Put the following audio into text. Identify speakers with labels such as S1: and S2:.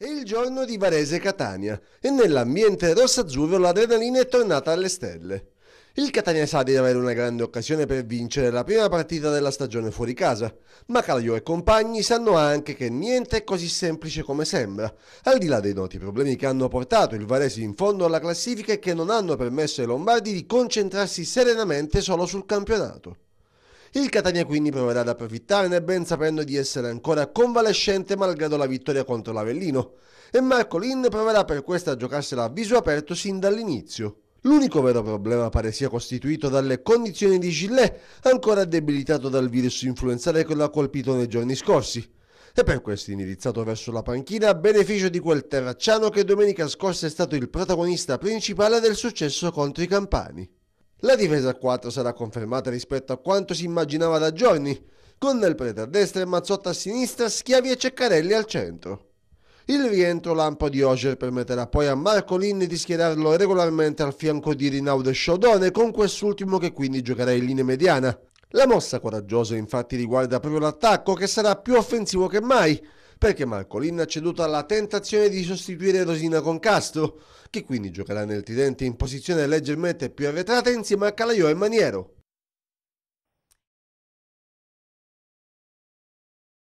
S1: È il giorno di Varese-Catania e nell'ambiente rosso-azzurro l'adrenalina è tornata alle stelle. Il Catania sa di avere una grande occasione per vincere la prima partita della stagione fuori casa, ma Caglio e compagni sanno anche che niente è così semplice come sembra, al di là dei noti problemi che hanno portato il Varese in fondo alla classifica e che non hanno permesso ai Lombardi di concentrarsi serenamente solo sul campionato. Il Catania quindi proverà ad approfittarne ben sapendo di essere ancora convalescente malgrado la vittoria contro l'Avellino e Marco Lin proverà per questa a giocarsela a viso aperto sin dall'inizio. L'unico vero problema pare sia costituito dalle condizioni di Gillet, ancora debilitato dal virus influenzale che l'ha colpito nei giorni scorsi e per questo indirizzato verso la panchina a beneficio di quel terracciano che domenica scorsa è stato il protagonista principale del successo contro i campani. La difesa a 4 sarà confermata rispetto a quanto si immaginava da giorni, con Del Prete a destra e Mazzotta a sinistra, Schiavi e Ceccarelli al centro. Il rientro lampo di Oger permetterà poi a Marco Linni di schierarlo regolarmente al fianco di Rinaudo e Sciodone, con quest'ultimo che quindi giocherà in linea mediana. La mossa coraggiosa infatti riguarda proprio l'attacco, che sarà più offensivo che mai, perché Marcolin ha ceduto alla tentazione di sostituire Rosina con Castro, che quindi giocherà nel tridente in posizione leggermente più arretrata insieme a Calaiò e Maniero.